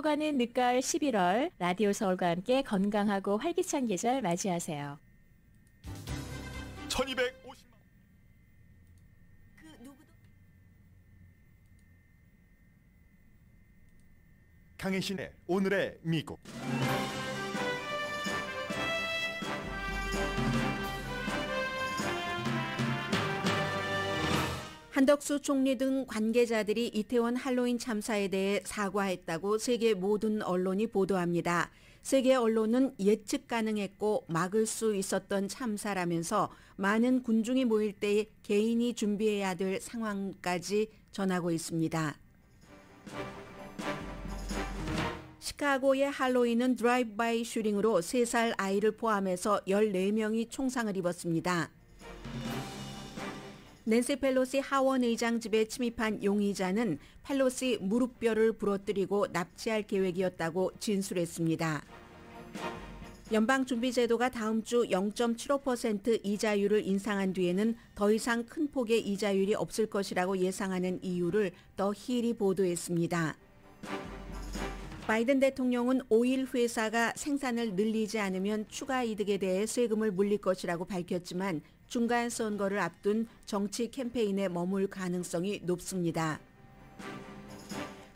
깊어가는 늦가을 11월 라디오 서울과 함께 건강하고 활기찬 계절 맞이하세요. 1250만 그 누구도 강혜신의 오늘의 미국 한덕수 총리 등 관계자들이 이태원 할로윈 참사에 대해 사과했다고 세계 모든 언론이 보도합니다. 세계 언론은 예측 가능했고 막을 수 있었던 참사라면서 많은 군중이 모일 때 개인이 준비해야 될 상황까지 전하고 있습니다. 시카고의 할로윈은 드라이브 바이 슈링으로 3살 아이를 포함해서 14명이 총상을 입었습니다. 낸시 펠로시 하원 의장 집에 침입한 용의자는 펠로시 무릎뼈를 부러뜨리고 납치할 계획이었다고 진술했습니다. 연방준비제도가 다음 주 0.75% 이자율을 인상한 뒤에는 더 이상 큰 폭의 이자율이 없을 것이라고 예상하는 이유를 더 힐이 보도했습니다. 바이든 대통령은 오일 회사가 생산을 늘리지 않으면 추가 이득에 대해 세금을 물릴 것이라고 밝혔지만 중간 선거를 앞둔 정치 캠페인에 머물 가능성이 높습니다.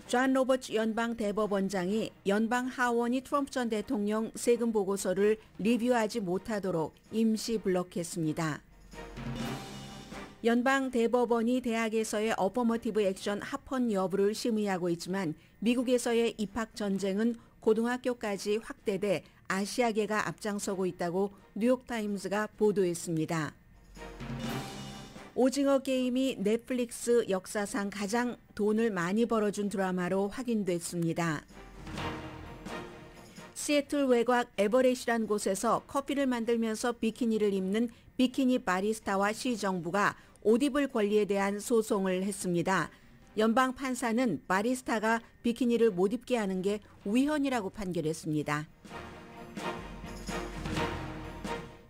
존 로버츠 연방 대법원장이 연방 하원이 트럼프 전 대통령 세금 보고서를 리뷰하지 못하도록 임시 블록했습니다. 연방 대법원이 대학에서의 어퍼머티브 액션 합헌 여부를 심의하고 있지만 미국에서의 입학 전쟁은 고등학교까지 확대돼 아시아계가 앞장서고 있다고 뉴욕타임즈가 보도했습니다. 오징어 게임이 넷플릭스 역사상 가장 돈을 많이 벌어준 드라마로 확인됐습니다. 시애틀 외곽 에버렛이란 곳에서 커피를 만들면서 비키니를 입는 비키니 바리스타와 시정부가 옷 입을 권리에 대한 소송을 했습니다. 연방 판사는 바리스타가 비키니를 못 입게 하는 게 위헌이라고 판결했습니다.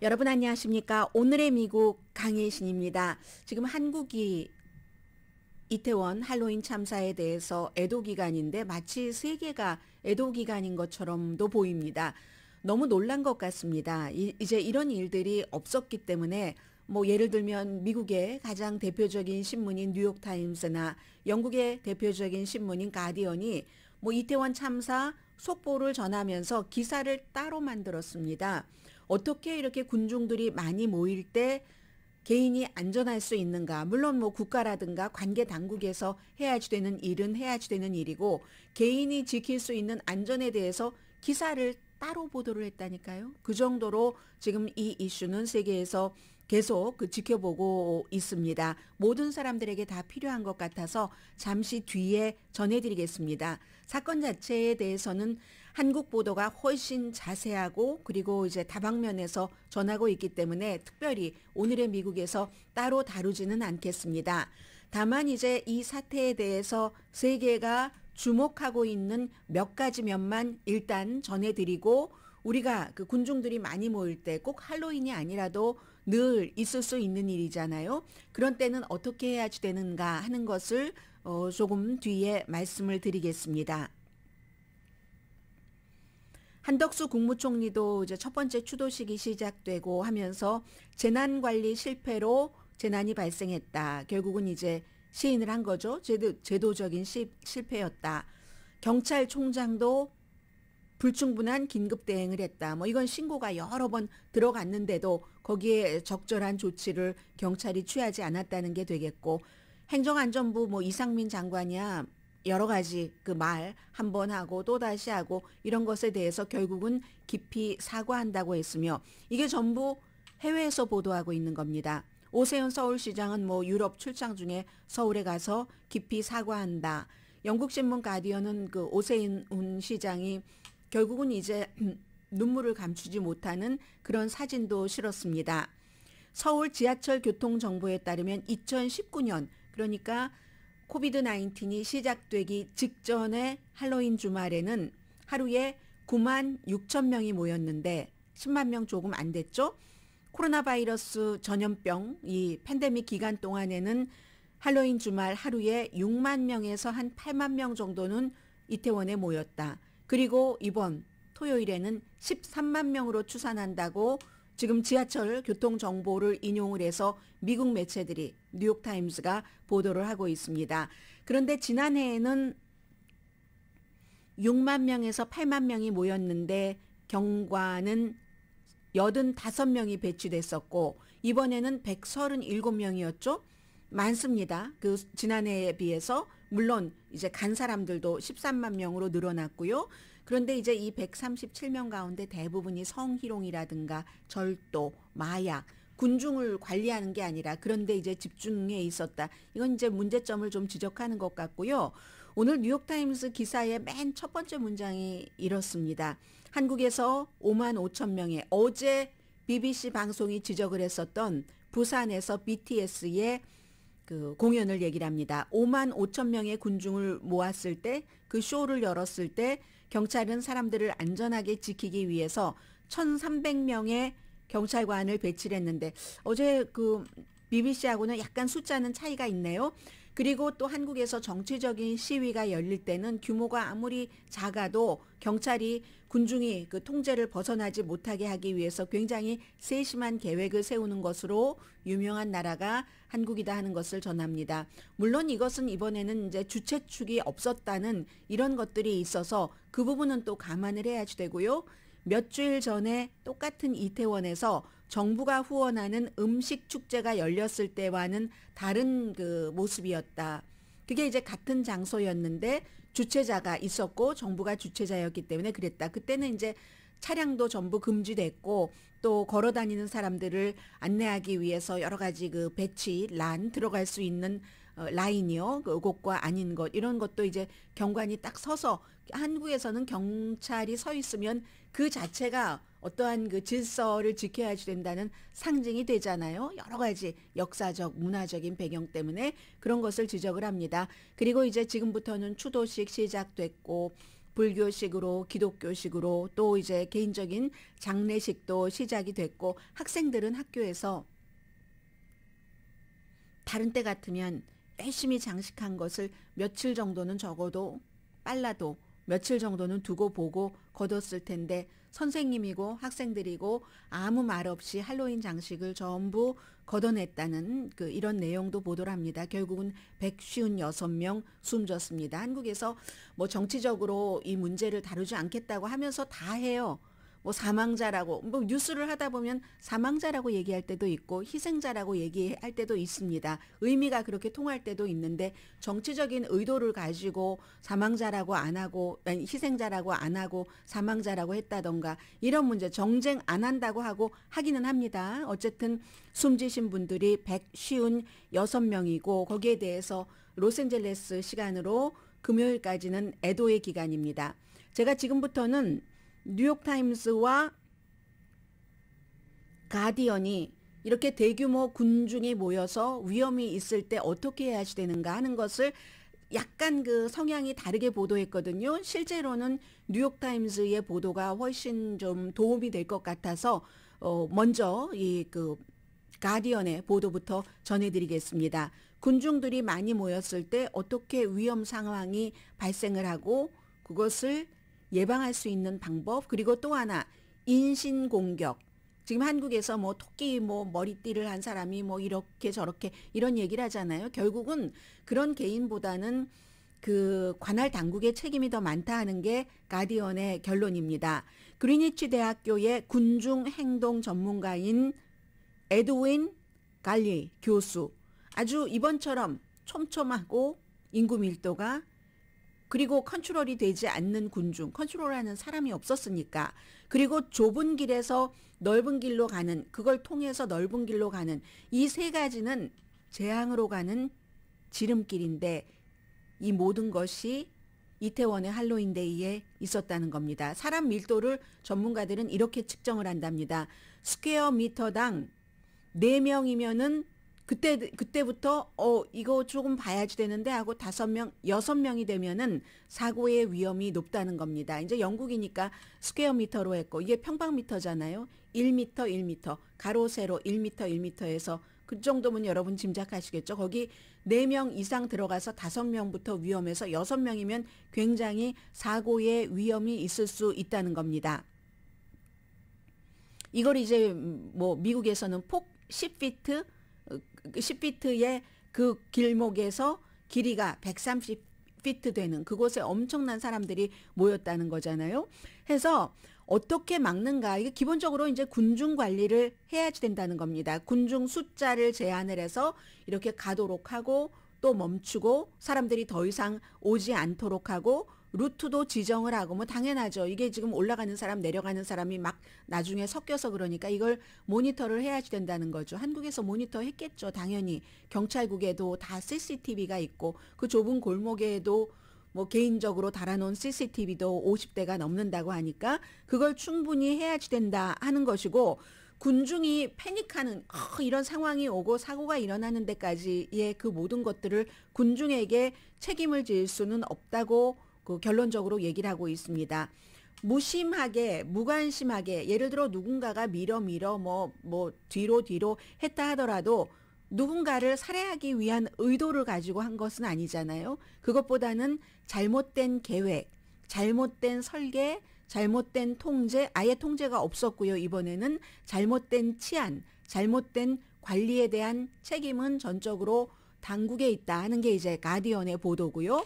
여러분 안녕하십니까? 오늘의 미국 강혜신입니다. 지금 한국이 이태원 할로윈 참사에 대해서 애도 기간인데 마치 세계가 애도 기간인 것처럼도 보입니다. 너무 놀란 것 같습니다. 이, 이제 이런 일들이 없었기 때문에 뭐 예를 들면 미국의 가장 대표적인 신문인 뉴욕 타임스나 영국의 대표적인 신문인 가디언이 뭐 이태원 참사 속보를 전하면서 기사를 따로 만들었습니다. 어떻게 이렇게 군중들이 많이 모일 때 개인이 안전할 수 있는가. 물론 뭐 국가라든가 관계 당국에서 해야지 되는 일은 해야지 되는 일이고 개인이 지킬 수 있는 안전에 대해서 기사를 따로 보도를 했다니까요. 그 정도로 지금 이 이슈는 세계에서 계속 그 지켜보고 있습니다. 모든 사람들에게 다 필요한 것 같아서 잠시 뒤에 전해드리겠습니다. 사건 자체에 대해서는 한국 보도가 훨씬 자세하고 그리고 이제 다방면에서 전하고 있기 때문에 특별히 오늘의 미국에서 따로 다루지는 않겠습니다. 다만 이제 이 사태에 대해서 세계가 주목하고 있는 몇 가지 면만 일단 전해드리고 우리가 그 군중들이 많이 모일 때 꼭 할로윈이 아니라도 늘 있을 수 있는 일이잖아요. 그런 때는 어떻게 해야지 되는가 하는 것을 어 조금 뒤에 말씀을 드리겠습니다. 한덕수 국무총리도 이제 첫 번째 추도식이 시작되고 하면서 재난 관리 실패로 재난이 발생했다. 결국은 이제 시인을 한 거죠. 제도, 제도적인 시, 실패였다. 경찰총장도 불충분한 긴급 대응을 했다. 뭐 이건 신고가 여러 번 들어갔는데도 거기에 적절한 조치를 경찰이 취하지 않았다는 게 되겠고 행정안전부 뭐 이상민 장관이야 여러 가지 그 말 한 번 하고 또 다시 하고 이런 것에 대해서 결국은 깊이 사과한다고 했으며 이게 전부 해외에서 보도하고 있는 겁니다. 오세훈 서울시장은 뭐 유럽 출장 중에 서울에 가서 깊이 사과한다. 영국 신문 가디언은 그 오세훈 시장이 결국은 이제 눈물을 감추지 못하는 그런 사진도 실었습니다. 서울 지하철 교통 정보에 따르면 2019년 그러니까 코비드 19이 시작되기 직전의 할로윈 주말에는 하루에 9만 6천 명이 모였는데 10만 명 조금 안 됐죠? 코로나 바이러스 전염병 이 팬데믹 기간 동안에는 할로윈 주말 하루에 6만 명에서 한 8만 명 정도는 이태원에 모였다. 그리고 이번 토요일에는 13만 명으로 추산한다고 지금 지하철 교통 정보를 인용을 해서 미국 매체들이 뉴욕타임스가 보도를 하고 있습니다. 그런데 지난해에는 6만 명에서 8만 명이 모였는데 경관은 85명이 배치됐었고 이번에는 137명이었죠. 많습니다. 그 지난해에 비해서 물론 이제 간 사람들도 13만 명으로 늘어났고요. 그런데 이제 이 137명 가운데 대부분이 성희롱이라든가 절도, 마약, 군중을 관리하는 게 아니라 그런데 이제 집중에 있었다. 이건 이제 문제점을 좀 지적하는 것 같고요. 오늘 뉴욕타임스 기사의 맨 첫 번째 문장이 이렇습니다. 한국에서 5만 5천 명의 어제 BBC 방송이 지적을 했었던 부산에서 BTS의 그 공연을 얘기를 합니다. 5만 5천 명의 군중을 모았을 때 그 쇼를 열었을 때 경찰은 사람들을 안전하게 지키기 위해서 1,300명의 경찰관을 배치를 했는데 어제 그 BBC하고는 약간 숫자는 차이가 있네요. 그리고 또 한국에서 정치적인 시위가 열릴 때는 규모가 아무리 작아도 경찰이 군중이 그 통제를 벗어나지 못하게 하기 위해서 굉장히 세심한 계획을 세우는 것으로 유명한 나라가 한국이다 하는 것을 전합니다. 물론 이것은 이번에는 이제 주최 축이 없었다는 이런 것들이 있어서 그 부분은 또 감안을 해야지 되고요. 몇 주일 전에 똑같은 이태원에서 정부가 후원하는 음식 축제가 열렸을 때와는 다른 그 모습이었다. 그게 이제 같은 장소였는데 주최자가 있었고 정부가 주최자였기 때문에 그랬다. 그때는 이제 차량도 전부 금지됐고 또 걸어 다니는 사람들을 안내하기 위해서 여러 가지 그 배치 란 들어갈 수 있는 어, 라인이요. 그 곳과 아닌 것 이런 것도 이제 경관이 딱 서서 한국에서는 경찰이 서 있으면 그 자체가 어떠한 그 질서를 지켜야지 된다는 상징이 되잖아요. 여러 가지 역사적, 문화적인 배경 때문에 그런 것을 지적을 합니다. 그리고 이제 지금부터는 추도식 시작됐고 불교식으로 기독교식으로 또 이제 개인적인 장례식도 시작이 됐고 학생들은 학교에서 다른 때 같으면 열심히 장식한 것을 며칠 정도는 적어도 빨라도 며칠 정도는 두고 보고 걷었을 텐데 선생님이고 학생들이고 아무 말 없이 할로윈 장식을 전부 걷어냈다는 그 이런 내용도 보도를 합니다. 결국은 156명 숨졌습니다. 한국에서 뭐 정치적으로 이 문제를 다루지 않겠다고 하면서 다 해요. 뭐 사망자라고 뭐 뉴스를 하다 보면 사망자라고 얘기할 때도 있고 희생자라고 얘기할 때도 있습니다. 의미가 그렇게 통할 때도 있는데 정치적인 의도를 가지고 사망자라고 안 하고 아니 희생자라고 안 하고 사망자라고 했다던가 이런 문제 정쟁 안 한다고 하고 하기는 합니다. 어쨌든 숨지신 분들이 156명이고 거기에 대해서 로스앤젤레스 시간으로 금요일까지는 애도의 기간입니다. 제가 지금부터는 뉴욕타임스와 가디언이 이렇게 대규모 군중이 모여서 위험이 있을 때 어떻게 해야 되는가 하는 것을 약간 그 성향이 다르게 보도했거든요. 실제로는 뉴욕타임스의 보도가 훨씬 좀 도움이 될 것 같아서 어 먼저 이 그 가디언의 보도부터 전해드리겠습니다. 군중들이 많이 모였을 때 어떻게 위험 상황이 발생을 하고 그것을 예방할 수 있는 방법 그리고 또 하나 인신 공격 지금 한국에서 뭐 토끼 뭐 머리띠를 한 사람이 뭐 이렇게 저렇게 이런 얘기를 하잖아요. 결국은 그런 개인보다는 그 관할 당국의 책임이 더 많다 하는 게 가디언의 결론입니다. 그리니치 대학교의 군중 행동 전문가인 에드윈 갈리 교수. 아주 이번처럼 촘촘하고 인구 밀도가 그리고 컨트롤이 되지 않는 군중, 컨트롤하는 사람이 없었으니까. 그리고 좁은 길에서 넓은 길로 가는, 그걸 통해서 넓은 길로 가는 이 세 가지는 재앙으로 가는 지름길인데 이 모든 것이 이태원의 할로윈데이에 있었다는 겁니다. 사람 밀도를 전문가들은 이렇게 측정을 한답니다. 스퀘어 미터당 4명이면은 그때 그때부터 어 이거 조금 봐야지 되는데 하고 다섯 명 여섯 명이 되면은 사고의 위험이 높다는 겁니다. 이제 영국이니까 스퀘어 미터로 했고 이게 평방 미터잖아요. 1미터 1미터 가로 세로 1미터 1미터에서 그 정도면 여러분 짐작하시겠죠. 거기 4명 이상 들어가서 5명부터 위험해서 6명이면 굉장히 사고의 위험이 있을 수 있다는 겁니다. 이걸 이제 뭐 미국에서는 폭 10피트 10피트의 그, 그 길목에서 길이가 130 피트 되는 그곳에 엄청난 사람들이 모였다는 거잖아요. 해서 어떻게 막는가? 이게 기본적으로 이제 군중 관리를 해야지 된다는 겁니다. 군중 숫자를 제한을 해서 이렇게 가도록 하고 또 멈추고 사람들이 더 이상 오지 않도록 하고 루트도 지정을 하고 뭐 당연하죠. 이게 지금 올라가는 사람 내려가는 사람이 막 나중에 섞여서 그러니까 이걸 모니터를 해야지 된다는 거죠. 한국에서 모니터 했겠죠. 당연히 경찰국에도 다 CCTV가 있고 그 좁은 골목에도 뭐 개인적으로 달아놓은 CCTV도 50대가 넘는다고 하니까 그걸 충분히 해야지 된다 하는 것이고 군중이 패닉하는 어, 이런 상황이 오고 사고가 일어나는 데까지의 그 모든 것들을 군중에게 책임을 질 수는 없다고 그 결론적으로 얘기를 하고 있습니다. 무심하게 무관심하게 예를 들어 누군가가 밀어 밀어 뭐뭐 뭐 뒤로 뒤로 했다 하더라도 누군가를 살해하기 위한 의도를 가지고 한 것은 아니잖아요. 그것보다는 잘못된 계획, 잘못된 설계, 잘못된 통제, 아예 통제가 없었고요. 이번에는 잘못된 치안, 잘못된 관리에 대한 책임은 전적으로 당국에 있다 하는 게 이제 가디언의 보도고요.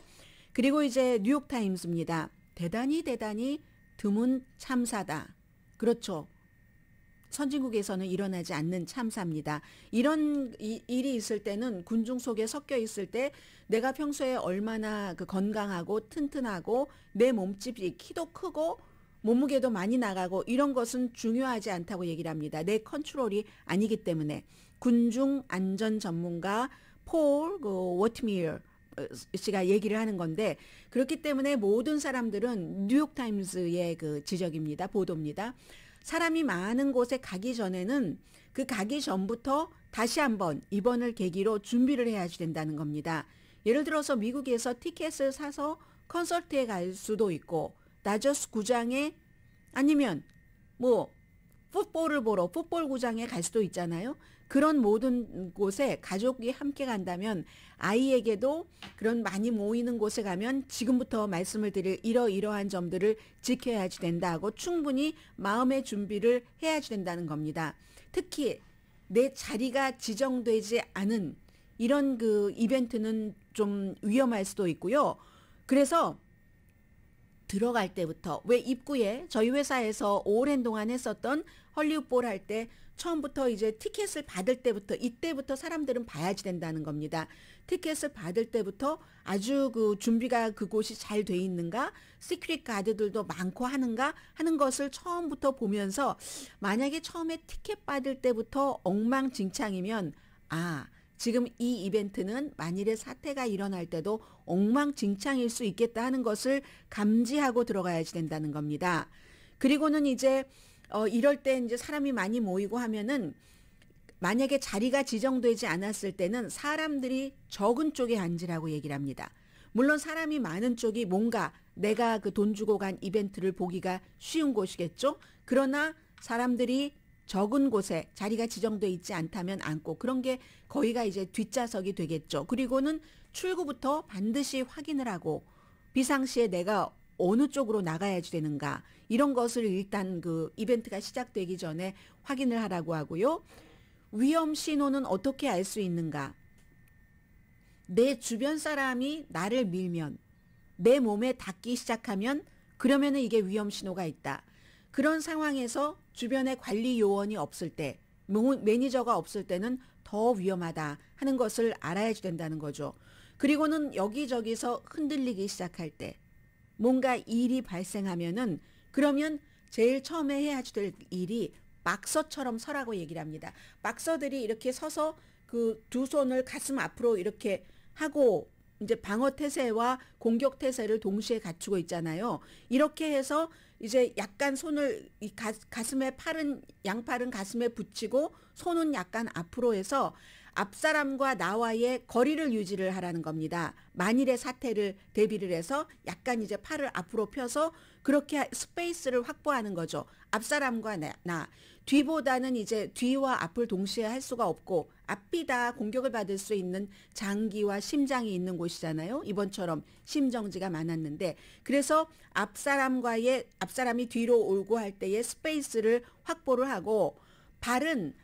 그리고 이제 뉴욕타임스입니다. 대단히 대단히 드문 참사다. 그렇죠. 선진국에서는 일어나지 않는 참사입니다. 이런 이, 일이 있을 때는 군중 속에 섞여 있을 때 내가 평소에 얼마나 그 건강하고 튼튼하고 내 몸집이 키도 크고 몸무게도 많이 나가고 이런 것은 중요하지 않다고 얘기를 합니다. 내 컨트롤이 아니기 때문에 군중 안전 전문가 폴그 워트미어 어, 씨가 얘기를 하는 건데 그렇기 때문에 모든 사람들은 뉴욕 타임스의 그 지적입니다. 보도입니다. 사람이 많은 곳에 가기 전에는 그 가기 전부터 다시 한번 입원을 계기로 준비를 해야지 된다는 겁니다. 예를 들어서 미국에서 티켓을 사서 콘서트에 갈 수도 있고 나저스 구장에 아니면 뭐 풋볼을 보러 풋볼 구장에 갈 수도 있잖아요. 그런 모든 곳에 가족이 함께 간다면 아이에게도 그런 많이 모이는 곳에 가면 지금부터 말씀을 드릴 이러이러한 점들을 지켜야지 된다 하고 충분히 마음의 준비를 해야지 된다는 겁니다. 특히 내 자리가 지정되지 않은 이런 그 이벤트는 좀 위험할 수도 있고요. 그래서 들어갈 때부터 왜 입구에 저희 회사에서 오랜 동안 했었던 헐리우드볼 할때 처음부터 이제 티켓을 받을 때부터 이때부터 사람들은 봐야지 된다는 겁니다. 티켓을 받을 때부터 아주 그 준비가 그곳이 잘 돼 있는가, 시크릿 가드들도 많고 하는가 하는 것을 처음부터 보면서 만약에 처음에 티켓 받을 때부터 엉망진창이면 아, 지금 이 이벤트는 만일에 사태가 일어날 때도 엉망진창일 수 있겠다 하는 것을 감지하고 들어가야지 된다는 겁니다. 그리고는 이제 어, 이럴 때 이제 사람이 많이 모이고 하면은 만약에 자리가 지정되지 않았을 때는 사람들이 적은 쪽에 앉으라고 얘기를 합니다. 물론 사람이 많은 쪽이 뭔가 내가 그 돈 주고 간 이벤트를 보기가 쉬운 곳이겠죠. 그러나 사람들이 적은 곳에 자리가 지정돼 있지 않다면 앉고 그런 게 거의가 이제 뒷좌석이 되겠죠. 그리고는 출구부터 반드시 확인을 하고 비상시에 내가 어느 쪽으로 나가야지 되는가 이런 것을 일단 그 이벤트가 시작되기 전에 확인을 하라고 하고요. 위험 신호는 어떻게 알 수 있는가? 내 주변 사람이 나를 밀면 내 몸에 닿기 시작하면 그러면은 이게 위험 신호가 있다. 그런 상황에서 주변에 관리 요원이 없을 때 매니저가 없을 때는 더 위험하다 하는 것을 알아야지 된다는 거죠. 그리고는 여기저기서 흔들리기 시작할 때 뭔가 일이 발생하면은 그러면 제일 처음에 해야될 일이 박서처럼 서라고 얘기를 합니다. 박서들이 이렇게 서서 그 두 손을 가슴 앞으로 이렇게 하고 이제 방어 태세와 공격 태세를 동시에 갖추고 있잖아요. 이렇게 해서 이제 약간 손을 이 가, 가슴에 팔은 양팔은 가슴에 붙이고 손은 약간 앞으로 해서 앞사람과 나와의 거리를 유지를 하라는 겁니다. 만일의 사태를 대비를 해서 약간 이제 팔을 앞으로 펴서 그렇게 스페이스를 확보하는 거죠. 앞사람과 나, 나. 뒤보다는 이제 뒤와 앞을 동시에 할 수가 없고 앞이다 공격을 받을 수 있는 장기와 심장이 있는 곳이잖아요. 이번처럼 심정지가 많았는데 그래서 앞사람과의 앞사람이 뒤로 올고 할 때의 스페이스를 확보를 하고 발은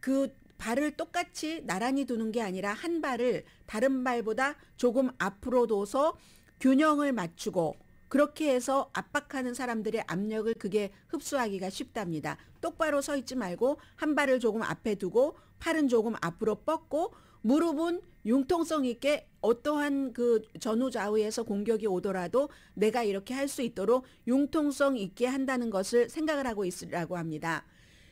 그 발을 똑같이 나란히 두는 게 아니라 한 발을 다른 발보다 조금 앞으로 둬서 균형을 맞추고 그렇게 해서 압박하는 사람들의 압력을 그게 흡수하기가 쉽답니다. 똑바로 서 있지 말고 한 발을 조금 앞에 두고 팔은 조금 앞으로 뻗고 무릎은 융통성 있게 어떠한 그 전후 좌우에서 공격이 오더라도 내가 이렇게 할 수 있도록 융통성 있게 한다는 것을 생각을 하고 있으라고 합니다.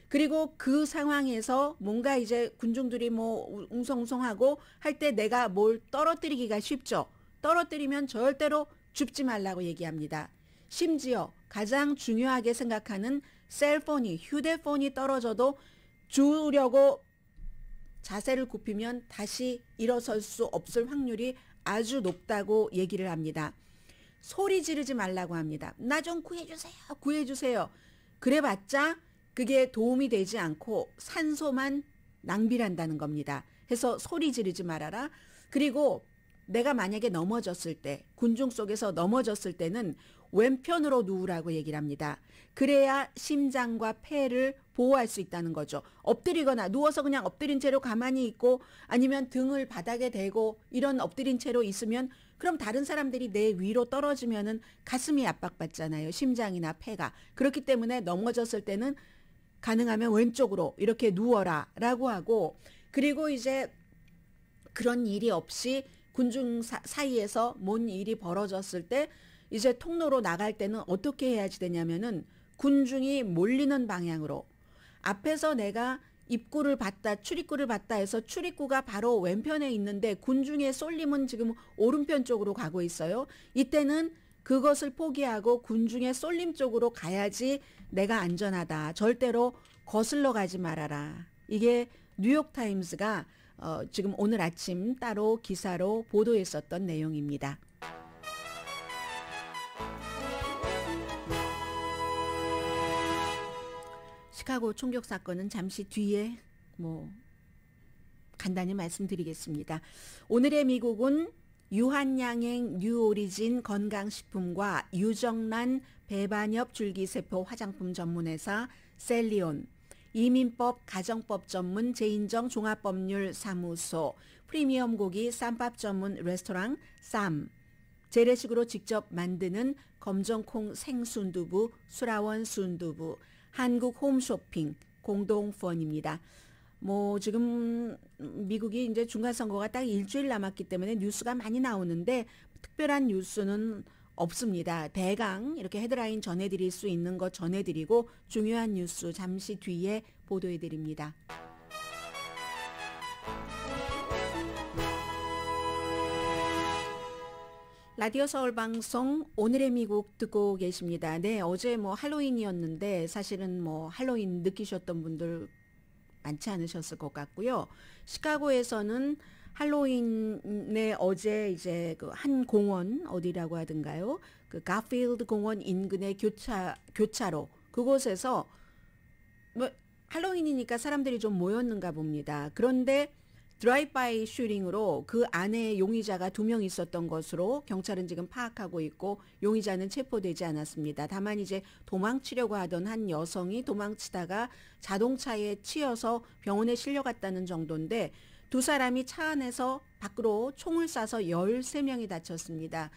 그리고 그 상황에서 뭔가 이제 군중들이 뭐 웅성웅성하고 할 때 내가 뭘 떨어뜨리기가 쉽죠. 떨어뜨리면 절대로 죽지 말라고 얘기합니다. 심지어 가장 중요하게 생각하는 셀폰이 휴대폰이 떨어져도 주려고 자세를 굽히면 다시 일어설 수 없을 확률이 아주 높다고 얘기를 합니다. 소리 지르지 말라고 합니다. 나 좀 구해주세요. 구해주세요. 그래봤자 그게 도움이 되지 않고 산소만 낭비를 한다는 겁니다. 해서 소리 지르지 말아라. 그리고 내가 만약에 넘어졌을 때, 군중 속에서 넘어졌을 때는 왼편으로 누우라고 얘기를 합니다. 그래야 심장과 폐를 보호할 수 있다는 거죠. 엎드리거나 누워서 그냥 엎드린 채로 가만히 있고 아니면 등을 바닥에 대고 이런 엎드린 채로 있으면 그럼 다른 사람들이 내 위로 떨어지면은 가슴이 압박받잖아요. 심장이나 폐가. 그렇기 때문에 넘어졌을 때는 가능하면 왼쪽으로 이렇게 누워라 라고 하고 그리고 이제 그런 일이 없이 군중 사, 사이에서 뭔 일이 벌어졌을 때 이제 통로로 나갈 때는 어떻게 해야지 되냐면은 군중이 몰리는 방향으로 앞에서 내가 입구를 봤다 출입구를 봤다 해서 출입구가 바로 왼편에 있는데 군중의 쏠림은 지금 오른편 쪽으로 가고 있어요. 이때는 그것을 포기하고 군중의 쏠림 쪽으로 가야지 내가 안전하다. 절대로 거슬러 가지 말아라. 이게 뉴욕타임스가 어, 지금 오늘 아침 따로 기사로 보도했었던 내용입니다. 시카고 총격 사건은 잠시 뒤에 뭐 간단히 말씀드리겠습니다. 오늘의 미국은 유한양행 뉴오리진 건강식품과 유정란 배반엽 줄기세포 화장품 전문회사 셀리온 이민법 가정법 전문 제인정 종합법률 사무소 프리미엄 고기 쌈밥 전문 레스토랑 쌈 재래식으로 직접 만드는 검정콩 생순두부 수라원 순두부 한국 홈쇼핑 공동펀입니다. 뭐 지금 미국이 이제 중간 선거가 딱 일주일 남았기 때문에 뉴스가 많이 나오는데 특별한 뉴스는 없습니다. 대강 이렇게 헤드라인 전해드릴 수 있는 거 전해드리고 중요한 뉴스 잠시 뒤에 보도해드립니다. 라디오 서울 방송 오늘의 미국 듣고 계십니다. 네, 어제 뭐 할로윈이었는데 사실은 뭐 할로윈 느끼셨던 분들 많지 않으셨을 것 같고요. 시카고에서는 할로윈에 어제 이제 그 한 공원 어디라고 하던가요? 그 가필드 공원 인근의 교차 교차로 그곳에서 뭐 할로윈이니까 사람들이 좀 모였는가 봅니다. 그런데 드라이바이 슈링으로 그 안에 용의자가 두 명 있었던 것으로 경찰은 지금 파악하고 있고 용의자는 체포되지 않았습니다. 다만 이제 도망치려고 하던 한 여성이 도망치다가 자동차에 치여서 병원에 실려갔다는 정도인데 두 사람이 차 안에서 밖으로 총을 쏴서 13명이 다쳤습니다.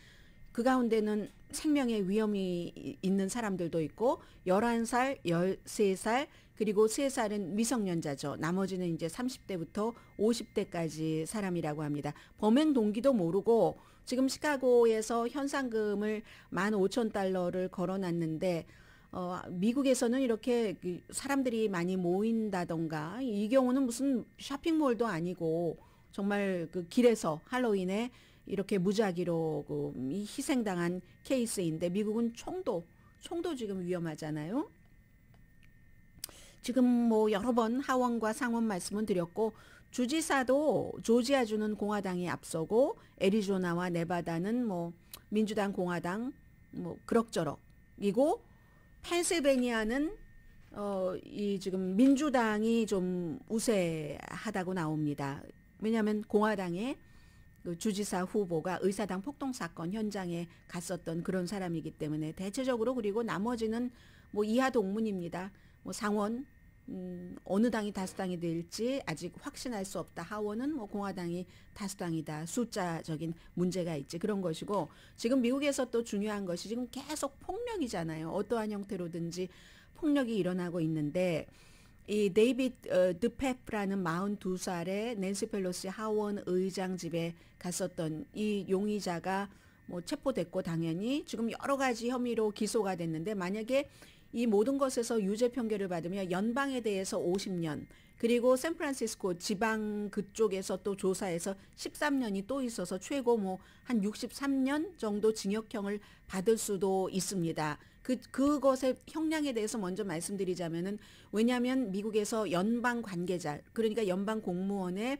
그 가운데는 생명의 위험이 있는 사람들도 있고 11살, 13살, 그리고 세살은 미성년자죠. 나머지는 이제 30대부터 50대까지 사람이라고 합니다. 범행 동기도 모르고 지금 시카고에서 현상금을 15,000달러를 걸어놨는데 어, 미국에서는 이렇게 그 사람들이 많이 모인다던가 이 경우는 무슨 쇼핑몰도 아니고 정말 그 길에서 할로윈에 이렇게 무작위로 그 희생당한 케이스인데 미국은 총도 총도 지금 위험하잖아요. 지금 뭐 여러 번 하원과 상원 말씀은 드렸고 주지사도 조지아주는 공화당이 앞서고 애리조나와 네바다는 뭐 민주당 공화당 뭐 그럭저럭이고 펜실베니아는 어 이 지금 민주당이 좀 우세하다고 나옵니다. 왜냐하면 공화당의 그 주지사 후보가 의사당 폭동 사건 현장에 갔었던 그런 사람이기 때문에 대체적으로 그리고 나머지는 뭐 이하 동문입니다. 뭐 상원 음, 어느 당이 다수당이 될지 아직 확신할 수 없다. 하원은 뭐 공화당이 다수당이다. 숫자적인 문제가 있지. 그런 것이고 지금 미국에서 또 중요한 것이 지금 계속 폭력이잖아요. 어떠한 형태로든지 폭력이 일어나고 있는데 이데이비드 어, 드페프라는 42살의 낸시 펠로시 하원 의장 집에 갔었던 이 용의자가 뭐 체포됐고 당연히 지금 여러 가지 혐의로 기소가 됐는데 만약에 이 모든 것에서 유죄 판결을 받으며 연방에 대해서 50년 그리고 샌프란시스코 지방 그쪽에서 또 조사해서 13년이 또 있어서 최고 뭐 한 63년 정도 징역형을 받을 수도 있습니다. 그 그것의 형량에 대해서 먼저 말씀드리자면은 왜냐하면 미국에서 연방 관계자 그러니까 연방 공무원의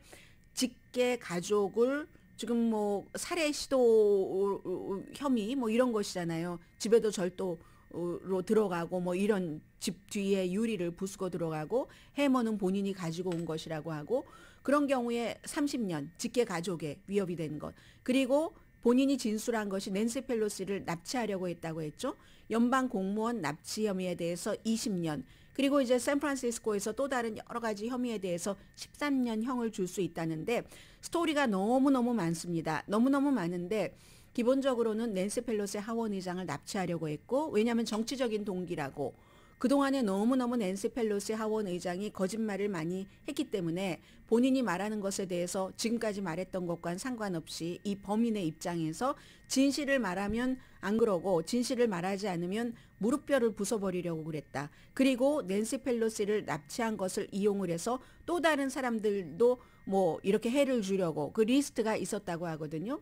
직계 가족을 지금 뭐 살해 시도 어, 어, 어, 혐의 뭐 이런 것이잖아요. 집에도 절도 로 들어가고 뭐 이런 집 뒤에 유리를 부수고 들어가고 해머는 본인이 가지고 온 것이라고 하고 그런 경우에 30년 직계 가족에 위협이 된 것. 그리고 본인이 진술한 것이 낸시 펠로시를 납치하려고 했다고 했죠. 연방 공무원 납치 혐의에 대해서 20년. 그리고 이제 샌프란시스코에서 또 다른 여러 가지 혐의에 대해서 13년 형을 줄 수 있다는데 스토리가 너무너무 많습니다. 너무너무 많은데 기본적으로는 낸스 펠로시 하원 의장을 납치하려고 했고 왜냐하면 정치적인 동기라고 그동안에 너무너무 낸스 펠로시 하원 의장이 거짓말을 많이 했기 때문에 본인이 말하는 것에 대해서 지금까지 말했던 것과는 상관없이 이 범인의 입장에서 진실을 말하면 안 그러고 진실을 말하지 않으면 무릎뼈를 부숴버리려고 그랬다. 그리고 낸스 펠로시를 납치한 것을 이용을 해서 또 다른 사람들도 뭐 이렇게 해를 주려고 그 리스트가 있었다고 하거든요.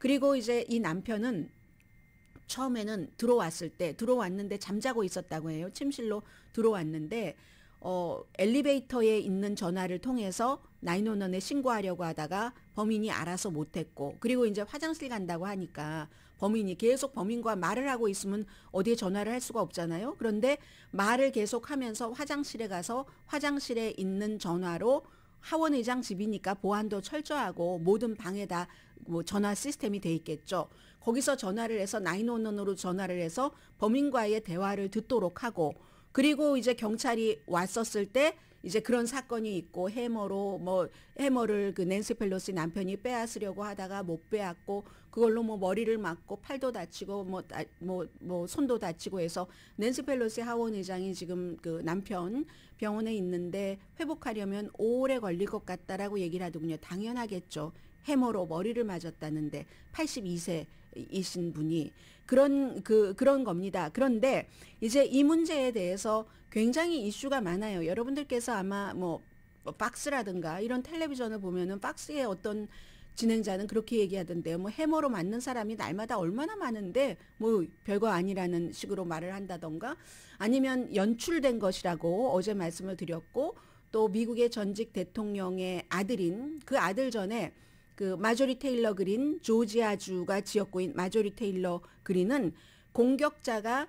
그리고 이제 이 남편은 처음에는 들어왔을 때 들어왔는데 잠자고 있었다고 해요. 침실로 들어왔는데 어 엘리베이터에 있는 전화를 통해서 나인원원에 신고하려고 하다가 범인이 알아서 못했고 그리고 이제 화장실 간다고 하니까 범인이 계속 범인과 말을 하고 있으면 어디에 전화를 할 수가 없잖아요. 그런데 말을 계속 하면서 화장실에 가서 화장실에 있는 전화로 하원의장 집이니까 보안도 철저하고 모든 방에다 뭐 전화 시스템이 돼 있겠죠. 거기서 전화를 해서 911으로 전화를 해서 범인과의 대화를 듣도록 하고 그리고 이제 경찰이 왔었을 때 이제 그런 사건이 있고 해머로 뭐 해머를 그낸스 펠로시 남편이 빼앗으려고 하다가 못 빼앗고 그걸로 뭐 머리를 맞고 팔도 다치고 뭐 뭐뭐 뭐, 뭐 손도 다치고 해서 낸스 펠로시 하원 의장이 지금 그 남편 병원에 있는데 회복하려면 오래 걸릴 것 같다라고 얘기를 하더군요. 당연하겠죠. 해머로 머리를 맞았다는데 82세이신 분이 그런 그 그런 겁니다. 그런데 이제 이 문제에 대해서 굉장히 이슈가 많아요. 여러분들께서 아마 뭐, 뭐 박스라든가 이런 텔레비전을 보면은 박스의 어떤 진행자는 그렇게 얘기하던데요. 뭐 해머로 맞는 사람이 날마다 얼마나 많은데 뭐 별거 아니라는 식으로 말을 한다던가 아니면 연출된 것이라고 어제 말씀을 드렸고 또 미국의 전직 대통령의 아들인 그 아들 전에 그 마조리 테일러 그린 조지아주가 지역구인 마조리 테일러 그린은 공격자가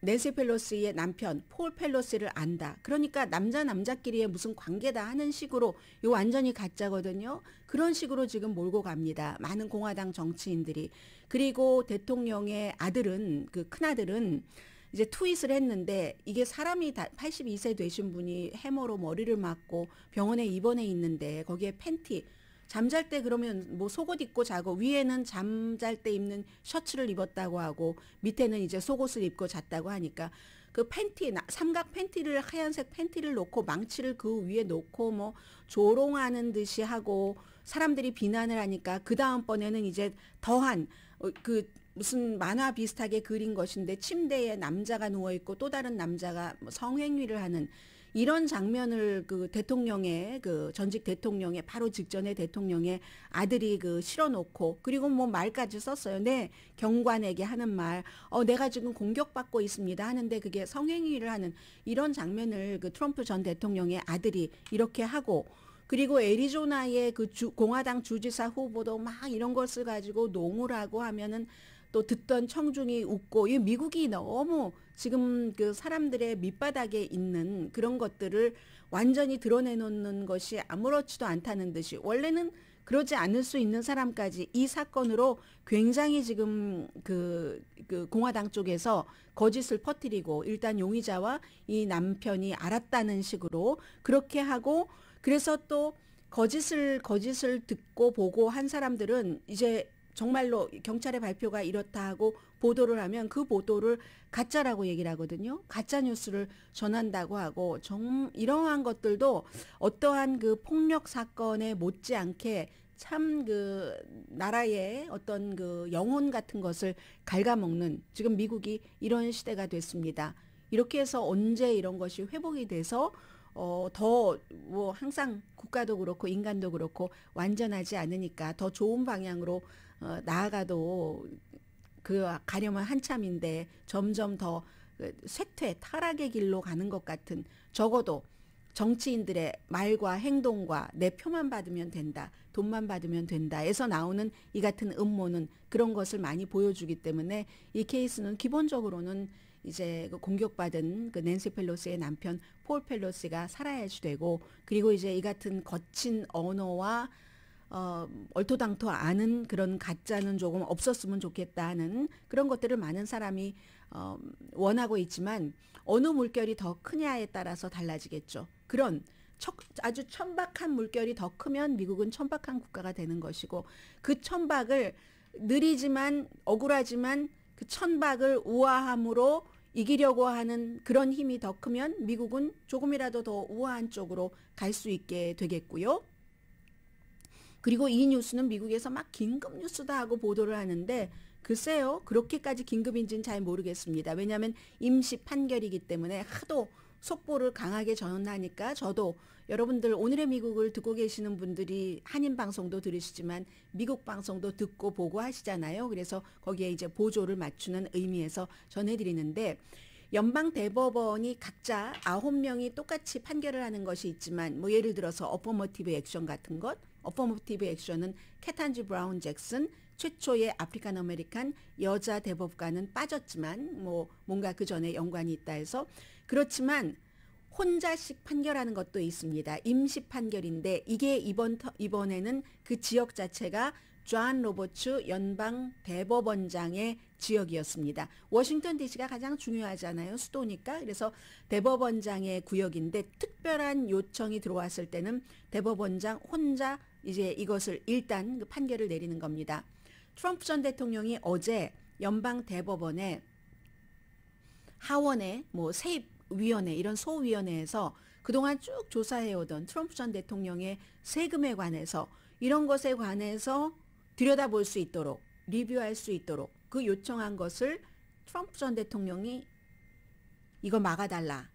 낸시 펠로스의 남편 폴펠로스를 안다. 그러니까 남자 남자끼리의 무슨 관계다 하는 식으로 이 완전히 가짜거든요. 그런 식으로 지금 몰고 갑니다. 많은 공화당 정치인들이 그리고 대통령의 아들은 그 큰 아들은 이제 트윗을 했는데 이게 사람이 다 82세 되신 분이 해머로 머리를 맞고 병원에 입원해 있는데 거기에 팬티 잠잘 때 그러면 뭐 속옷 입고 자고 위에는 잠잘 때 입는 셔츠를 입었다고 하고 밑에는 이제 속옷을 입고 잤다고 하니까 그 팬티 삼각 팬티를 하얀색 팬티를 놓고 망치를 그 위에 놓고 뭐 조롱하는 듯이 하고 사람들이 비난을 하니까 그 다음번에는 이제 더한 어, 그 무슨 만화 비슷하게 그린 것인데 침대에 남자가 누워 있고 또 다른 남자가 뭐 성행위를 하는 이런 장면을 그 대통령의 그 전직 대통령의 바로 직전에 대통령의 아들이 그 실어놓고 그리고 뭐 말까지 썼어요. 네 경관에게 하는 말, 어 내가 지금 공격받고 있습니다 하는데 그게 성행위를 하는 이런 장면을 그 트럼프 전 대통령의 아들이 이렇게 하고 그리고 애리조나의 그 주, 공화당 주지사 후보도 막 이런 걸써 가지고 농우라고 하면은 또 듣던 청중이 웃고 이 미국이 너무 지금 그 사람들의 밑바닥에 있는 그런 것들을 완전히 드러내놓는 것이 아무렇지도 않다는 듯이 원래는 그러지 않을 수 있는 사람까지 이 사건으로 굉장히 지금 그, 그 공화당 쪽에서 거짓을 퍼뜨리고 일단 용의자와 이 남편이 알았다는 식으로 그렇게 하고 그래서 또 거짓을 거짓을 듣고 보고 한 사람들은 이제 정말로 경찰의 발표가 이렇다 하고 보도를 하면 그 보도를 가짜라고 얘기를 하거든요. 가짜 뉴스를 전한다고 하고 정 이러한 것들도 어떠한 그 폭력 사건에 못지않게 참 그 나라의 어떤 그 영혼 같은 것을 갉아먹는 지금 미국이 이런 시대가 됐습니다. 이렇게 해서 언제 이런 것이 회복이 돼서 어, 더, 뭐, 항상 국가도 그렇고 인간도 그렇고 완전하지 않으니까 더 좋은 방향으로 어, 나아가도 그 가려면 한참인데 점점 더 그 쇠퇴 타락의 길로 가는 것 같은 적어도 정치인들의 말과 행동과 내 표만 받으면 된다, 돈만 받으면 된다에서 나오는 이 같은 음모는 그런 것을 많이 보여주기 때문에 이 케이스는 기본적으로는 이제 그 공격받은 그 낸시 펠로스의 남편 폴펠로스가 살아야지 되고 그리고 이제 이 같은 거친 언어와 어, 얼토당토 않은 그런 가짜는 조금 없었으면 좋겠다는 그런 것들을 많은 사람이 어, 원하고 있지만 어느 물결이 더 크냐에 따라서 달라지겠죠. 그런 척, 아주 천박한 물결이 더 크면 미국은 천박한 국가가 되는 것이고 그 천박을 느리지만 억울하지만 그 천박을 우아함으로 이기려고 하는 그런 힘이 더 크면 미국은 조금이라도 더 우아한 쪽으로 갈 수 있게 되겠고요. 그리고 이 뉴스는 미국에서 막 긴급 뉴스다 하고 보도를 하는데 글쎄요 그렇게까지 긴급인지는 잘 모르겠습니다. 왜냐하면 임시 판결이기 때문에 하도 속보를 강하게 전하니까 저도 여러분들 오늘의 미국을 듣고 계시는 분들이 한인 방송도 들으시지만 미국 방송도 듣고 보고 하시잖아요. 그래서 거기에 이제 보조를 맞추는 의미에서 전해드리는데 연방 대법원이 각자 아홉 명이 똑같이 판결을 하는 것이 있지만 뭐 예를 들어서 어퍼머티브 액션 같은 것 어퍼모티브 액션은 캐탄지 브라운 잭슨 최초의 아프리칸 아메리칸 여자 대법관은 빠졌지만 뭐 뭔가 그 전에 연관이 있다 해서 그렇지만 혼자식 판결하는 것도 있습니다. 임시 판결인데 이게 이번 이번에는 그 지역 자체가 존 로버츠 연방 대법원장의 지역이었습니다. 워싱턴 DC가 가장 중요하잖아요. 수도니까. 그래서 대법원장의 구역인데 특별한 요청이 들어왔을 때는 대법원장 혼자 이제 이것을 일단 그 판결을 내리는 겁니다. 트럼프 전 대통령이 어제 연방 대법원에 하원의 뭐 세입 위원회 이런 소위원회에서 그동안 쭉 조사해오던 트럼프 전 대통령의 세금에 관해서 이런 것에 관해서 들여다볼 수 있도록 리뷰할 수 있도록 그 요청한 것을 트럼프 전 대통령이 이거 막아달라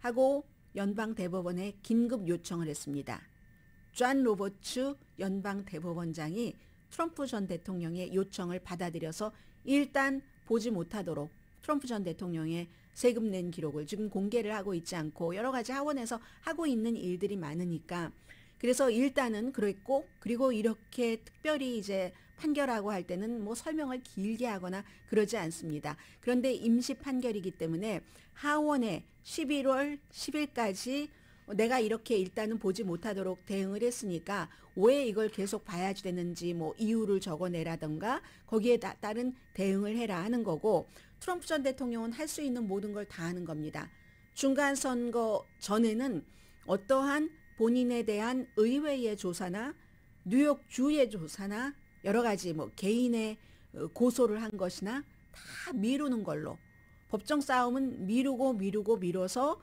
하고 연방 대법원에 긴급 요청을 했습니다. 존 로버츠 연방 대법원장이 트럼프 전 대통령의 요청을 받아들여서 일단 보지 못하도록 트럼프 전 대통령의 세금 낸 기록을 지금 공개를 하고 있지 않고 여러 가지 하원에서 하고 있는 일들이 많으니까 그래서 일단은 그랬고 그리고 이렇게 특별히 이제 판결하고 할 때는 뭐 설명을 길게 하거나 그러지 않습니다. 그런데 임시 판결이기 때문에 하원에 11월 10일까지 어, 내가 이렇게 일단은 보지 못하도록 대응을 했으니까 왜 이걸 계속 봐야지 되는지 뭐 이유를 적어내라던가 거기에 다, 따른 대응을 해라 하는 거고 트럼프 전 대통령은 할 수 있는 모든 걸 다 하는 겁니다. 중간 선거 전에는 어떠한 본인에 대한 의회의 조사나 뉴욕 주의 조사나 여러 가지 뭐 개인의 어, 고소를 한 것이나 다 미루는 걸로 법정 싸움은 미루고 미루고 미뤄서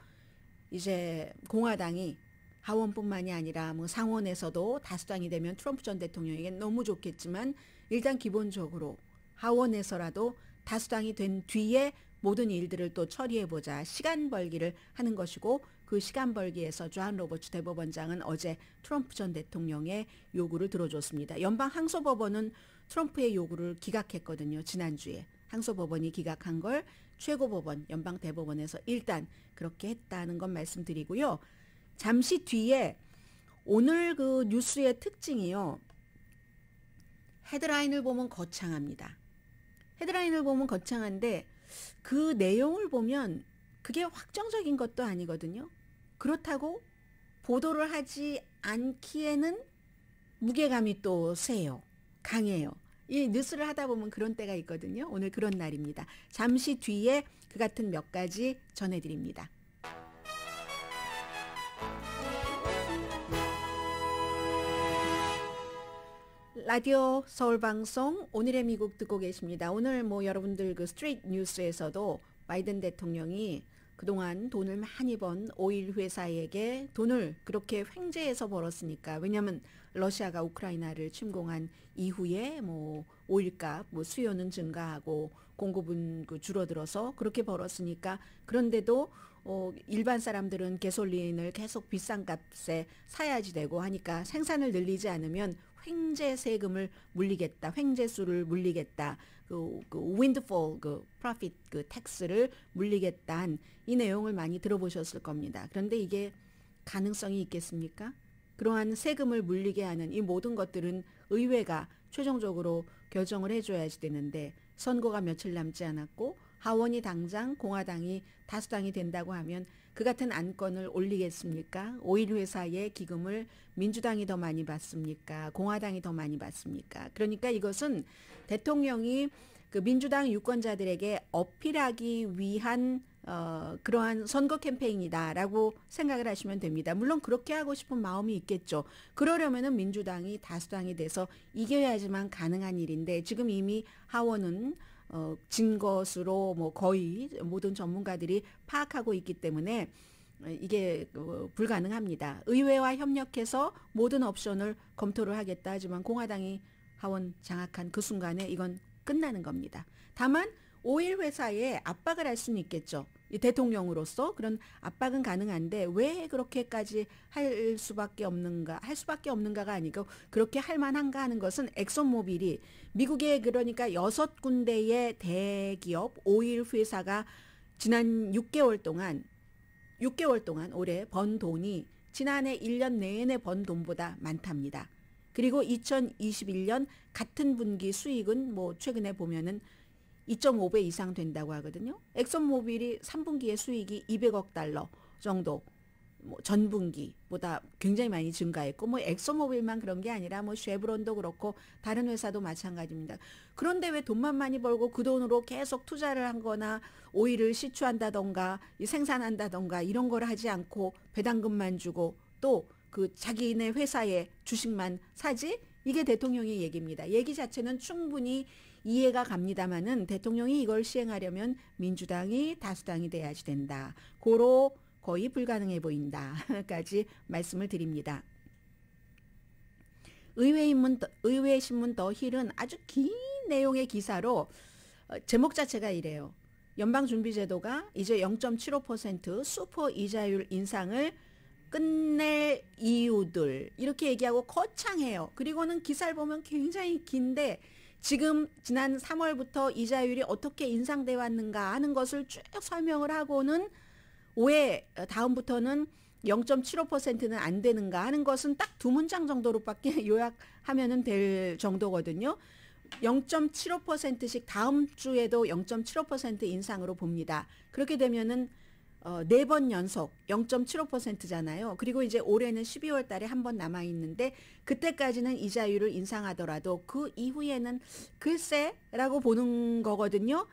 이제 공화당이 하원뿐만이 아니라 뭐 상원에서도 다수당이 되면 트럼프 전 대통령에게 너무 좋겠지만 일단 기본적으로 하원에서라도 다수당이 된 뒤에 모든 일들을 또 처리해보자 시간 벌기를 하는 것이고 그 시간 벌기에서 조한 로버츠 대법원장은 어제 트럼프 전 대통령의 요구를 들어줬습니다. 연방 항소법원은 트럼프의 요구를 기각했거든요. 지난주에. 항소법원이 기각한 걸 최고법원 연방대법원에서 일단 그렇게 했다는 건 말씀드리고요. 잠시 뒤에 오늘 그 뉴스의 특징이요. 헤드라인을 보면 거창합니다. 헤드라인을 보면 거창한데 그 내용을 보면 그게 확정적인 것도 아니거든요. 그렇다고 보도를 하지 않기에는 무게감이 또 세요. 강해요. 이 뉴스를 하다 보면 그런 때가 있거든요. 오늘 그런 날입니다. 잠시 뒤에 그 같은 몇 가지 전해드립니다. 라디오 서울방송 오늘의 미국 듣고 계십니다. 오늘 뭐 여러분들 그 스트릿 뉴스에서도 바이든 대통령이 그동안 돈을 많이 번 오일 회사에게 돈을 그렇게 횡재해서 벌었으니까 왜냐면 러시아가 우크라이나를 침공한 이후에 뭐 오일값 뭐 수요는 증가하고 공급은 그 줄어들어서 그렇게 벌었으니까 그런데도 어 일반 사람들은 개솔린을 계속 비싼 값에 사야지 되고 하니까 생산을 늘리지 않으면 횡재 세금을 물리겠다. 횡재수를 물리겠다. 그, 그 윈드폴 그 프로핏 그 텍스를 물리겠다이 내용을 많이 들어보셨을 겁니다. 그런데 이게 가능성이 있겠습니까? 그러한 세금을 물리게 하는 이 모든 것들은 의회가 최종적으로 결정을 해줘야지 되는데 선거가 며칠 남지 않았고 하원이 당장 공화당이 다수당이 된다고 하면 그 같은 안건을 올리겠습니까? 오일 회사의 기금을 민주당이 더 많이 받습니까? 공화당이 더 많이 받습니까? 그러니까 이것은 대통령이 그 민주당 유권자들에게 어필하기 위한 어, 그러한 선거 캠페인이다라고 생각을 하시면 됩니다. 물론 그렇게 하고 싶은 마음이 있겠죠. 그러려면은 민주당이 다수당이 돼서 이겨야지만 가능한 일인데 지금 이미 하원은 어, 진 것으로 뭐 거의 모든 전문가들이 파악하고 있기 때문에 어, 이게 어, 불가능합니다. 의회와 협력해서 모든 옵션을 검토를 하겠다 하지만 공화당이 하원 장악한 그 순간에 이건 끝나는 겁니다. 다만 5일 회사에 압박을 할 수는 있겠죠. 대통령으로서 그런 압박은 가능한데 왜 그렇게까지 할 수밖에 없는가 할 수밖에 없는가가 아니고 그렇게 할 만한가 하는 것은 엑소모빌이 미국의 그러니까 여섯 군데의 대기업 오일 회사가 지난 6개월 동안 6개월 동안 올해 번 돈이 지난해 1년 내내 번 돈보다 많답니다. 그리고 2021년 같은 분기 수익은 뭐 최근에 보면은 2.5배 이상 된다고 하거든요. 엑슨모빌이 3분기의 수익이 200억 달러 정도 뭐 전분기보다 뭐 굉장히 많이 증가했고 뭐 엑소모빌만 그런 게 아니라 뭐 쉐브론도 그렇고 다른 회사도 마찬가지입니다. 그런데 왜 돈만 많이 벌고 그 돈으로 계속 투자를 한거나 오일을 시추한다던가 생산한다던가 이런 걸 하지 않고 배당금만 주고 또 그 자기네 회사의 주식만 사지 이게 대통령의 얘기입니다. 얘기 자체는 충분히 이해가 갑니다마는 대통령이 이걸 시행하려면 민주당이 다수당이 돼야지 된다. 고로 거의 불가능해 보인다.까지 말씀을 드립니다. 의회 신문 의회 더 힐은 아주 긴 내용의 기사로 어, 제목 자체가 이래요. 연방준비제도가 이제 0.75% 슈퍼 이자율 인상을 끝낼 이유들 이렇게 얘기하고 거창해요. 그리고는 기사를 보면 굉장히 긴데 지금 지난 3월부터 이자율이 어떻게 인상돼 왔는가 하는 것을 쭉 설명을 하고는 올해 어, 다음부터는 0.75%는 안 되는가 하는 것은 딱 두 문장 정도로밖에 요약하면될 정도거든요. 0.75%씩 다음 주에도 0.75% 인상으로 봅니다. 그렇게 되면은 어, 네번 연속 0.75%잖아요. 그리고 이제 올해는 12월 달에 한 번 남아 있는데 그때까지는 이자율을 인상하더라도 그 이후에는 글쎄라고 보는 거거든요.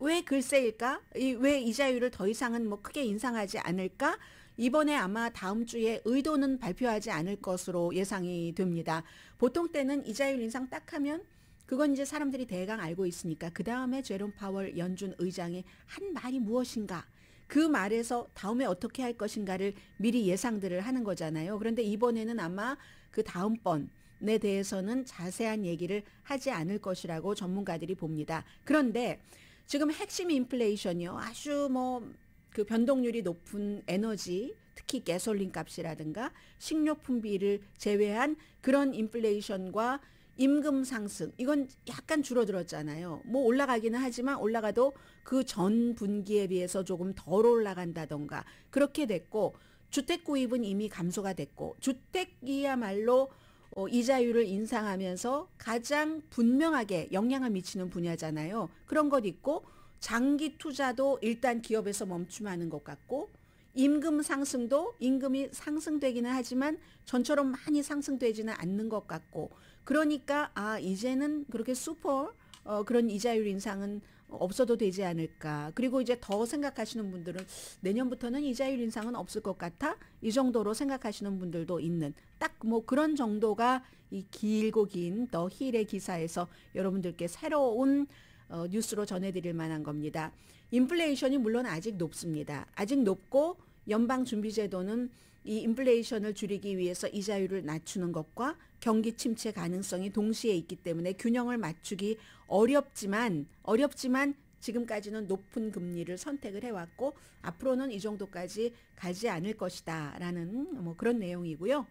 왜 글쎄일까? 이, 왜 이자율을 더 이상은 뭐 크게 인상하지 않을까? 이번에 아마 다음 주에 의도는 발표하지 않을 것으로 예상이 됩니다. 보통 때는 이자율 인상 딱 하면 그건 이제 사람들이 대강 알고 있으니까 그 다음에 제롬 파월 연준 의장의 한 말이 무엇인가 그 말에서 다음에 어떻게 할 것인가를 미리 예상들을 하는 거잖아요. 그런데 이번에는 아마 그 다음번 에 대해서는 자세한 얘기를 하지 않을 것이라고 전문가들이 봅니다. 그런데 지금 핵심 인플레이션이요. 아주 뭐그 변동률이 높은 에너지, 특히 개솔린 값이라든가 식료품비를 제외한 그런 인플레이션과 임금 상승 이건 약간 줄어들었잖아요. 뭐 올라가기는 하지만 올라가도 그 전 분기에 비해서 조금 덜 올라간다던가 그렇게 됐고 주택 구입은 이미 감소가 됐고 주택이야말로 어, 이자율을 인상하면서 가장 분명하게 영향을 미치는 분야잖아요. 그런 것 있고 장기 투자도 일단 기업에서 멈춤하는 것 같고 임금 상승도 임금이 상승되기는 하지만 전처럼 많이 상승되지는 않는 것 같고 그러니까 아 이제는 그렇게 슈퍼 어, 그런 이자율 인상은 없어도 되지 않을까. 그리고 이제 더 생각하시는 분들은 내년부터는 이자율 인상은 없을 것 같아. 이 정도로 생각하시는 분들도 있는 딱 뭐 그런 정도가 이 길고 긴 더 힐의 기사에서 여러분들께 새로운 어, 뉴스로 전해드릴 만한 겁니다. 인플레이션이 물론 아직 높습니다. 아직 높고 연방준비제도는 이 인플레이션을 줄이기 위해서 이자율을 낮추는 것과 경기 침체 가능성이 동시에 있기 때문에 균형을 맞추기 어렵지만 어렵지만 지금까지는 높은 금리를 선택을 해왔고 앞으로는 이 정도까지 가지 않을 것이다라는 뭐 그런 내용이고요.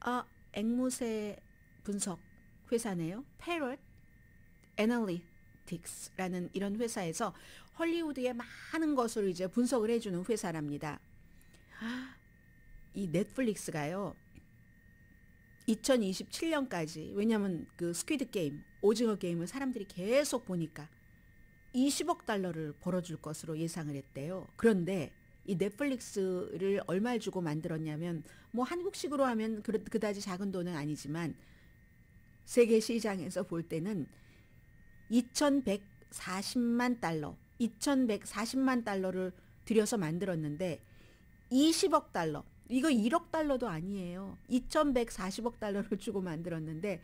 아, 앵무새 분석 회사네요. 패럿 애널리틱스라는 이런 회사에서 헐리우드의 많은 것을 이제 분석을 해주는 회사랍니다. 이 넷플릭스가요. 2027년까지 왜냐하면 그 스퀴드 게임 오징어 게임을 사람들이 계속 보니까 20억 달러를 벌어줄 것으로 예상을 했대요. 그런데 이 넷플릭스를 얼마를 주고 만들었냐면 뭐 한국식으로 하면 그, 그다지 작은 돈은 아니지만 세계 시장에서 볼 때는 2140만 달러, 2140만 달러를 들여서 만들었는데 20억 달러, 이거 1억 달러도 아니에요. 2,140억 달러를 주고 만들었는데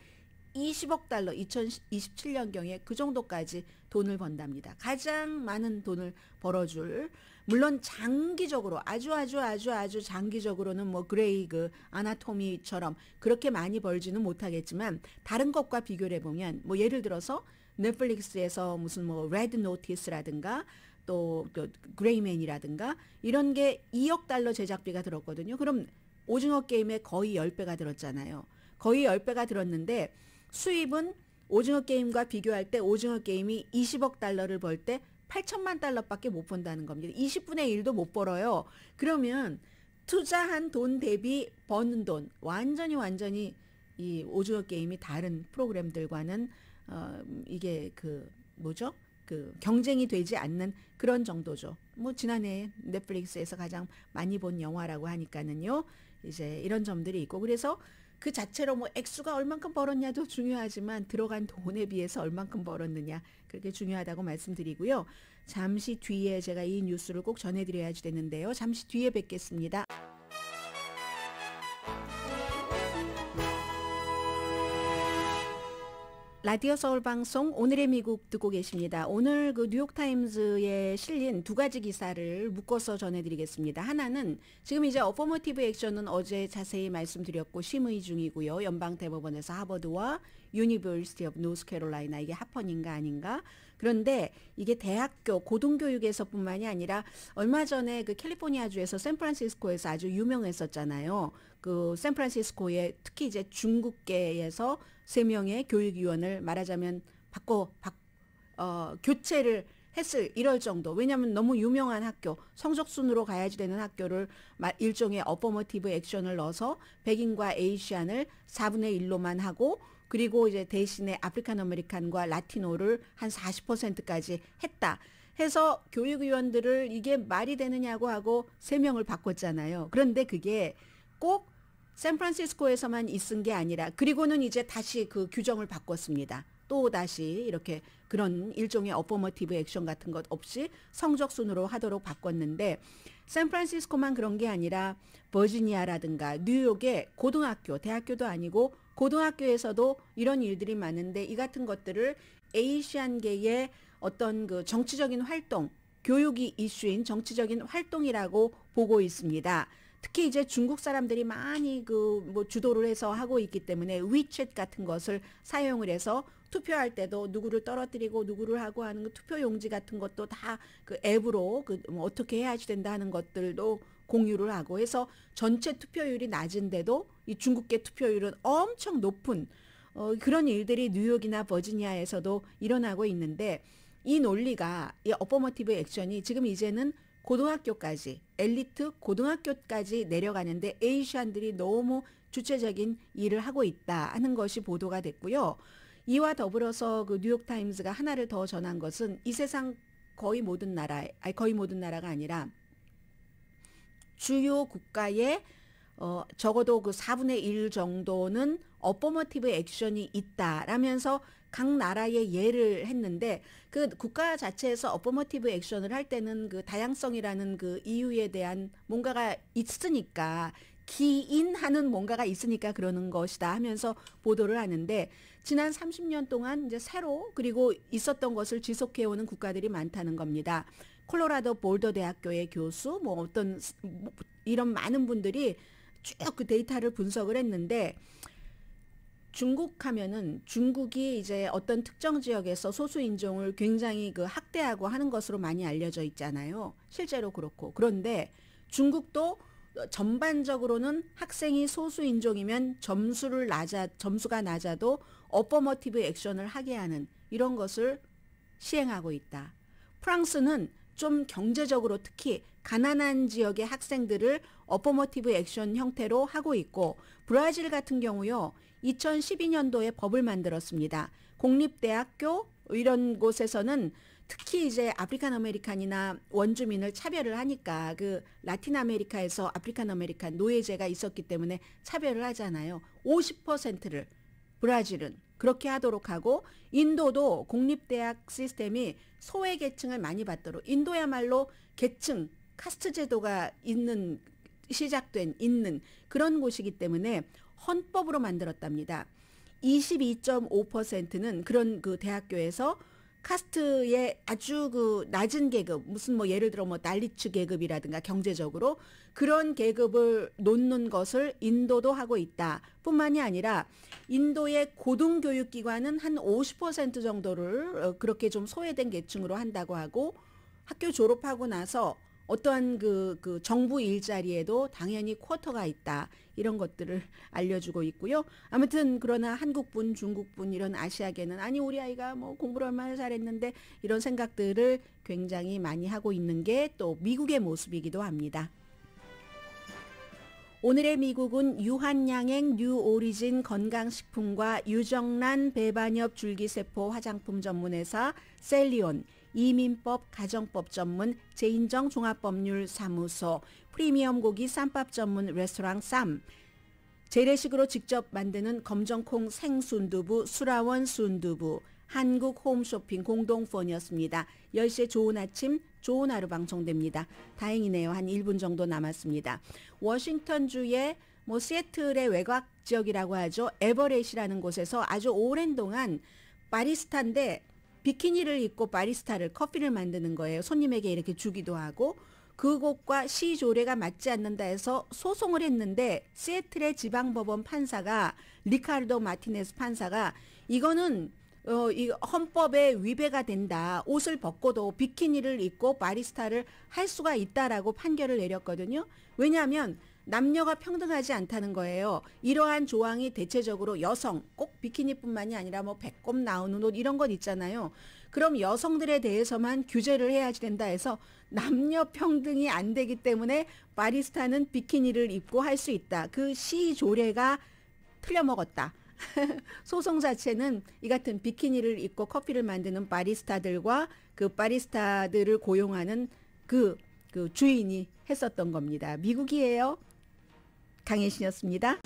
20억 달러 2027년경에 그 정도까지 돈을 번답니다. 가장 많은 돈을 벌어줄 물론 장기적으로 아주 아주 아주 아주 장기적으로는 뭐 그레이그 아나토미처럼 그렇게 많이 벌지는 못하겠지만 다른 것과 비교를 해보면 뭐 예를 들어서 넷플릭스에서 무슨 뭐 레드 노티스라든가 또그 그레이맨이라든가 이런 게 2억 달러 제작비가 들었거든요. 그럼 오징어 게임에 거의 10배가 들었잖아요. 거의 10배가 들었는데 수입은 오징어 게임과 비교할 때 오징어 게임이 20억 달러를 벌 때 8천만 달러밖에 못 번다는 겁니다. 20분의 1도 못 벌어요. 그러면 투자한 돈 대비 버는 돈 완전히 완전히 이 오징어 게임이 다른 프로그램들과는 어 이게 그 뭐죠? 그 경쟁이 되지 않는 그런 정도죠. 뭐 지난해 넷플릭스에서 가장 많이 본 영화라고 하니까는요. 이제 이런 점들이 있고 그래서 그 자체로 뭐 액수가 얼만큼 벌었냐도 중요하지만 들어간 돈에 비해서 얼만큼 벌었느냐 그렇게 중요하다고 말씀드리고요. 잠시 뒤에 제가 이 뉴스를 꼭 전해드려야지 되는데요. 잠시 뒤에 뵙겠습니다. 라디오 서울 방송 오늘의 미국 듣고 계십니다. 오늘 그 뉴욕 타임즈에 실린 두 가지 기사를 묶어서 전해드리겠습니다. 하나는 지금 이제 어포머티브 액션은 어제 자세히 말씀드렸고 심의 중이고요. 연방 대법원에서 하버드와 유니버시티 오브 노스캐롤라이나 이게 하펀인가 아닌가. 그런데 이게 대학교 고등교육에서뿐만이 아니라 얼마 전에 그 캘리포니아주에서 샌프란시스코에서 아주 유명했었잖아요. 그 샌프란시스코에 특히 이제 중국계에서 세 명의 교육위원을 말하자면 바꿔 바, 어, 교체를 했을 이럴 정도. 왜냐하면 너무 유명한 학교, 성적 순으로 가야지 되는 학교를 일종의 어퍼머티브 액션을 넣어서 백인과 에이시안을 4분의 1로만 하고 그리고 이제 대신에 아프리칸 아메리칸과 라티노를 한 40%까지 했다. 해서 교육위원들을 이게 말이 되느냐고 하고 3명을 바꿨잖아요. 그런데 그게 꼭 샌프란시스코에서만 있은 게 아니라 그리고는 이제 다시 그 규정을 바꿨습니다. 또 다시 이렇게 그런 일종의 어퍼머티브 액션 같은 것 없이 성적 순으로 하도록 바꿨는데 샌프란시스코만 그런 게 아니라 버지니아라든가 뉴욕의 고등학교, 대학교도 아니고 고등학교에서도 이런 일들이 많은데 이 같은 것들을 에이시안계의 어떤 그 정치적인 활동, 교육이 이슈인 정치적인 활동이라고 보고 있습니다. 특히 이제 중국 사람들이 많이 그 뭐 주도를 해서 하고 있기 때문에 위챗 같은 것을 사용을 해서 투표할 때도 누구를 떨어뜨리고 누구를 하고 하는 그 투표 용지 같은 것도 다 그 앱으로 그 뭐 어떻게 해야지 된다 하는 것들도 공유를 하고 해서 전체 투표율이 낮은데도 이 중국계 투표율은 엄청 높은 어, 그런 일들이 뉴욕이나 버지니아에서도 일어나고 있는데 이 논리가 이 어퍼머티브 액션이 지금 이제는 고등학교까지 엘리트 고등학교까지 내려가는데 에이시안들이 너무 주체적인 일을 하고 있다 하는 것이 보도가 됐고요. 이와 더불어서 그 뉴욕 타임즈가 하나를 더 전한 것은 이 세상 거의 모든 나라 아니 거의 모든 나라가 아니라 주요 국가의 어 적어도 그 4분의 1 정도는 어퍼머티브 액션이 있다라면서 각 나라의 예를 했는데 그 국가 자체에서 어퍼머티브 액션을 할 때는 그 다양성이라는 그 이유에 대한 뭔가가 있으니까 기인하는 뭔가가 있으니까 그러는 것이다 하면서 보도를 하는데 지난 30년 동안 이제 새로 그리고 있었던 것을 지속해오는 국가들이 많다는 겁니다. 콜로라도 볼더 대학교의 교수 뭐 어떤 뭐, 이런 많은 분들이 쭉 그 데이터를 분석을 했는데 중국 하면은 중국이 이제 어떤 특정 지역에서 소수 인종을 굉장히 그 학대하고 하는 것으로 많이 알려져 있잖아요. 실제로 그렇고. 그런데 중국도 전반적으로는 학생이 소수 인종이면 점수를 낮아 점수가 낮아도 어퍼머티브 액션을 하게 하는 이런 것을 시행하고 있다. 프랑스는 좀 경제적으로 특히 가난한 지역의 학생들을 어퍼머티브 액션 형태로 하고 있고 브라질 같은 경우요. 2012년도에 법을 만들었습니다. 공립대학교 이런 곳에서는 특히 이제 아프리칸 아메리칸이나 원주민을 차별을 하니까 그 라틴 아메리카에서 아프리칸 아메리칸 노예제가 있었기 때문에 차별을 하잖아요. 50%를 브라질은 그렇게 하도록 하고 인도도 공립대학 시스템이 소외 계층을 많이 받도록 인도야말로 계층 카스트 제도가 있는 시작된 있는 그런 곳이기 때문에 헌법으로 만들었답니다. 22.5%는 그런 그 대학교에서 카스트의 아주 그 낮은 계급, 무슨 뭐 예를 들어 뭐 난리츠 계급이라든가 경제적으로 그런 계급을 놓는 것을 인도도 하고 있다. 뿐만이 아니라 인도의 고등교육기관은 한 50% 정도를 어, 그렇게 좀 소외된 계층으로 한다고 하고 학교 졸업하고 나서 어떠한 그, 그 정부 일자리에도 당연히 쿼터가 있다. 이런 것들을 알려주고 있고요. 아무튼 그러나 한국분, 중국분 이런 아시아계는 아니 우리 아이가 뭐 공부를 얼마나 잘했는데 이런 생각들을 굉장히 많이 하고 있는 게 또 미국의 모습이기도 합니다. 오늘의 미국은 유한양행 뉴오리진 건강식품과 유정란 배반엽 줄기세포 화장품 전문회사 셀리온 이민법 가정법 전문 제인정 종합법률 사무소 프리미엄 고기 쌈밥 전문 레스토랑 쌈 재래식으로 직접 만드는 검정콩 생순두부 수라원 순두부 한국 홈쇼핑 공동폰이었습니다. 10시에 좋은 아침, 좋은 하루 방송됩니다. 다행이네요. 한 1분 정도 남았습니다. 워싱턴주의 뭐 시애틀의 외곽 지역이라고 하죠. 에버렛이라는 곳에서 아주 오랜 동안 바리스타인데 비키니를 입고 바리스타를 커피를 만드는 거예요. 손님에게 이렇게 주기도 하고 그곳과 시 조례가 맞지 않는다 해서 소송을 했는데 시애틀의 지방법원 판사가 리카르도 마티네스 판사가 이거는 어, 이 헌법에 위배가 된다. 옷을 벗고도 비키니를 입고 바리스타를 할 수가 있다라고 판결을 내렸거든요. 왜냐하면 남녀가 평등하지 않다는 거예요. 이러한 조항이 대체적으로 여성, 꼭 비키니뿐만이 아니라 뭐 배꼽 나오는 옷 이런 것 있잖아요. 그럼 여성들에 대해서만 규제를 해야지 된다 해서 남녀 평등이 안 되기 때문에 바리스타는 비키니를 입고 할 수 있다. 그 시조례가 틀려먹었다. 소송 자체는 이 같은 비키니를 입고 커피를 만드는 바리스타들과 그 바리스타들을 고용하는 그, 그 주인이 했었던 겁니다. 미국이에요. 강혜신이었습니다.